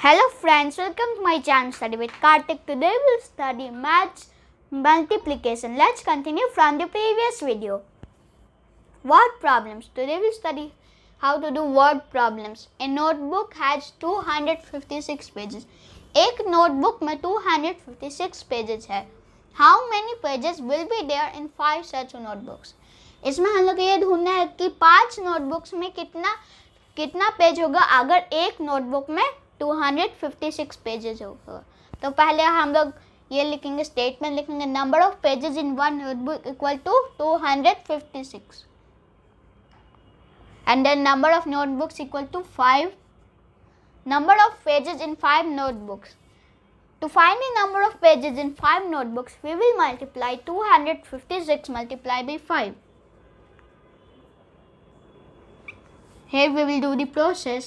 Hello friends, welcome to my channel Study with Kartik. Today we will study maths multiplication. Let's continue from the previous video. Word problems. Today we will study how to do word problems. A notebook has 256 pages. एक notebook में 256 pages है. How many pages will be there in five such notebooks? इसमें हम लोग ये ढूंढना है कि पांच notebooks में कितना कितना पेज होगा अगर एक notebook में 256 पेजेस होगा तो पहले हम लोग ये लिखेंगे स्टेटमेंट लिखेंगे number of pages in one notebook equal to 256 and then number of notebooks equal to five number of pages in five notebooks to find the number of pages in five notebooks we will multiply 256 multiply by five here we will do the process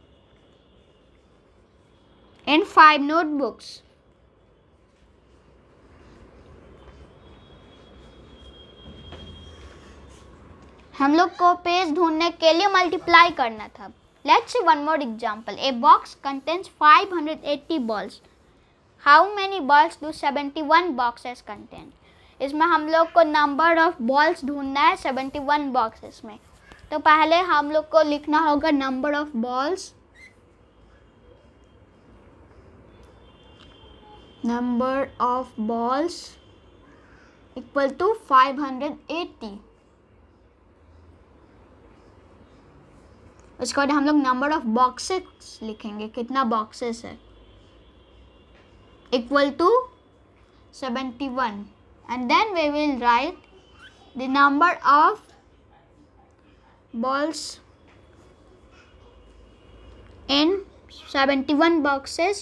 and five notebooks. हम लोग को page ढूंढने के लिए multiply करना था let's one more example a box hundred 580 balls how many balls do 71 boxes contain इसमें हम लोग को नंबर ऑफ बॉल्स ढूंढना है 71 बॉक्सेस में तो पहले हम लोग को लिखना होगा number of balls number of balls equal to 580 उसके बाद हम लोग नंबर ऑफ बॉक्सेस लिखेंगे कितना बॉक्सेस है equal to 71 and then we will write the number of balls in 71 boxes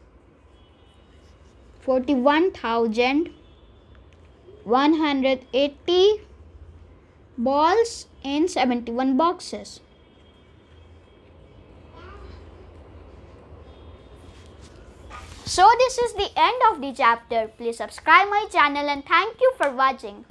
41,180 balls in 71 boxes. So this is the end of the chapter. Please subscribe my channel and thank you for watching.